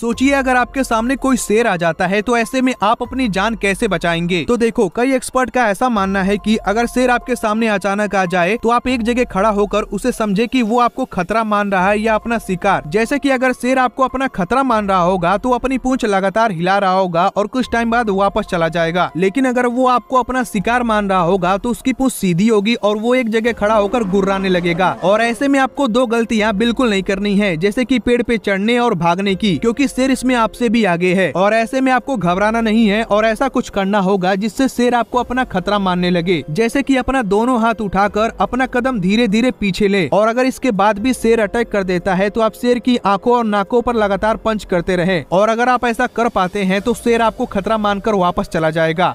सोचिए अगर आपके सामने कोई शेर आ जाता है तो ऐसे में आप अपनी जान कैसे बचाएंगे तो देखो कई एक्सपर्ट का ऐसा मानना है कि अगर शेर आपके सामने अचानक आ जाए तो आप एक जगह खड़ा होकर उसे समझे कि वो आपको खतरा मान रहा है या अपना शिकार जैसे कि अगर शेर आपको अपना खतरा मान रहा होगा तो अपनी पूंछ लगातार हिला रहा होगा और कुछ टाइम बाद वापस चला जाएगा लेकिन अगर वो आपको अपना शिकार मान रहा होगा तो उसकी पूंछ सीधी होगी और वो एक जगह खड़ा होकर गुर्राने लगेगा और ऐसे में आपको दो गलतियाँ बिल्कुल नहीं करनी है जैसे की पेड़ पे चढ़ने और भागने की क्यूँकी की शेर इसमें आपसे भी आगे है और ऐसे में आपको घबराना नहीं है और ऐसा कुछ करना होगा जिससे शेर आपको अपना खतरा मानने लगे जैसे की अपना दोनों हाथ उठाकर अपना कदम धीरे धीरे पीछे ले और अगर इसके बाद भी शेर अटैक कर देता है तो आप शेर की आंखों और नाकों पर लगातार पंच करते रहे और अगर आप ऐसा कर पाते हैं तो शेर आपको खतरा मानकर वापस चला जाएगा